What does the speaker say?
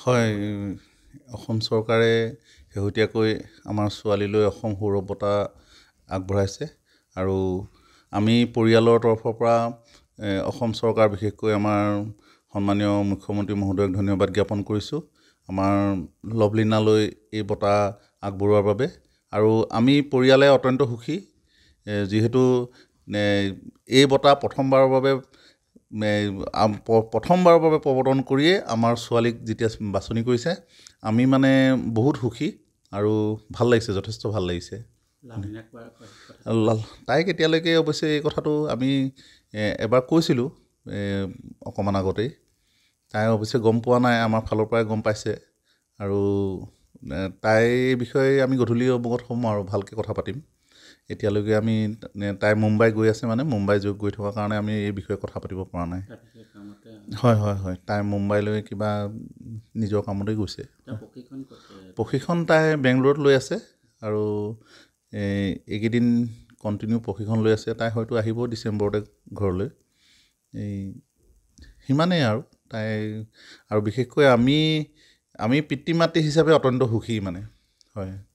হয় অসম চৰকাৰে শেহতীয়াকৈ আমাৰ ছোৱালীলৈ অসম সৌৰভ বঁটা আগবঢ়াইছে আৰু আমি পৰিয়ালৰ তৰফৰ পৰা অসম চৰকাৰ বিশেষকৈ আমাৰ সন্মানীয় মুখ্যমন্ত্ৰী মহোদয়ক ধন্যবাদ জ্ঞাপন কৰিছোঁ আমাৰ লভলিনালৈ এই বঁটা আগবঢ়োৱাৰ বাবে আৰু আমি পৰিয়ালে অত্যন্ত সুখী যিহেতু এই বঁটা প্ৰথমবাৰৰ বাবে প্ৰথমবাৰৰ বাবে প্ৰৱৰ্তন কৰিয়ে আমাৰ ছোৱালীক যেতিয়া বাছনি কৰিছে আমি মানে বহুত সুখী আৰু ভাল লাগিছে যথেষ্ট ভাল লাগিছে তাইক এতিয়ালৈকে অৱশ্যে এই কথাটো আমি এবাৰ কৈছিলোঁ অকণমান আগতেই তাই অৱশ্যে গম পোৱা নাই আমাৰ ফালৰ পৰাই গম পাইছে আৰু তাইৰ বিষয়ে আমি গধূলি অৱগত হ'ম আৰু ভালকৈ কথা পাতিম এতিয়ালৈকে আমি তাই মুম্বাই গৈ আছে মানে মুম্বাই যোগ গৈ থকাৰ কাৰণে আমি এই বিষয়ে কথা পাতিব পৰা নাই হয় হয় হয় তাই মুম্বাইলৈ কিবা নিজৰ কামতেই গৈছে প্ৰশিক্ষণ তাই বেংগলোৰত লৈ আছে আৰু এইকেইদিন কণ্টিনিউ প্ৰশিক্ষণ লৈ আছে তাই হয়তো আহিব ডিচেম্বৰতে ঘৰলৈ এই সিমানেই আৰু তাই আৰু বিশেষকৈ আমি আমি পিতৃ মাতৃ হিচাপে অত্যন্ত সুখী মানে হয়